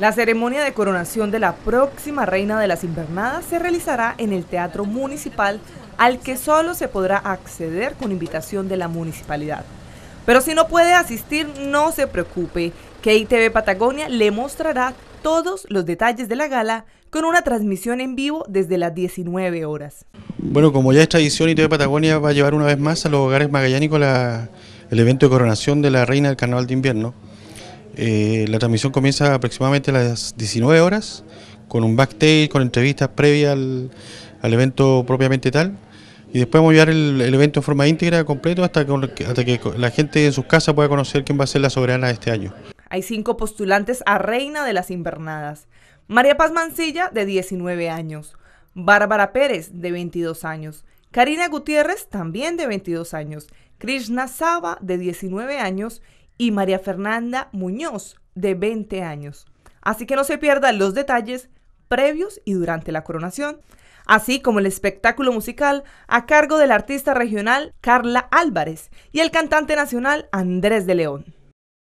La ceremonia de coronación de la próxima reina de las invernadas se realizará en el Teatro Municipal al que solo se podrá acceder con invitación de la municipalidad. Pero si no puede asistir, no se preocupe, que ITV Patagonia le mostrará todos los detalles de la gala con una transmisión en vivo desde las 19 horas. Bueno, como ya es tradición, ITV Patagonia va a llevar una vez más a los hogares magallánicos el evento de coronación de la reina del carnaval de invierno. Eh, la transmisión comienza aproximadamente a las 19 horas, con un backstage, con entrevistas previas al, evento propiamente tal. Y después vamos a llevar el, evento en forma íntegra, completo, hasta que, hasta que la gente en sus casas pueda conocer quién va a ser la soberana de este año. Hay cinco postulantes a Reina de las Invernadas. María Paz Mancilla, de 19 años. Bárbara Pérez, de 22 años. Karina Gutiérrez, también de 22 años. Krishna Saba, de 19 años y María Fernanda Muñoz, de 20 años. Así que no se pierdan los detalles previos y durante la coronación, así como el espectáculo musical a cargo del artista regional Carla Álvarez y el cantante nacional Andrés de León.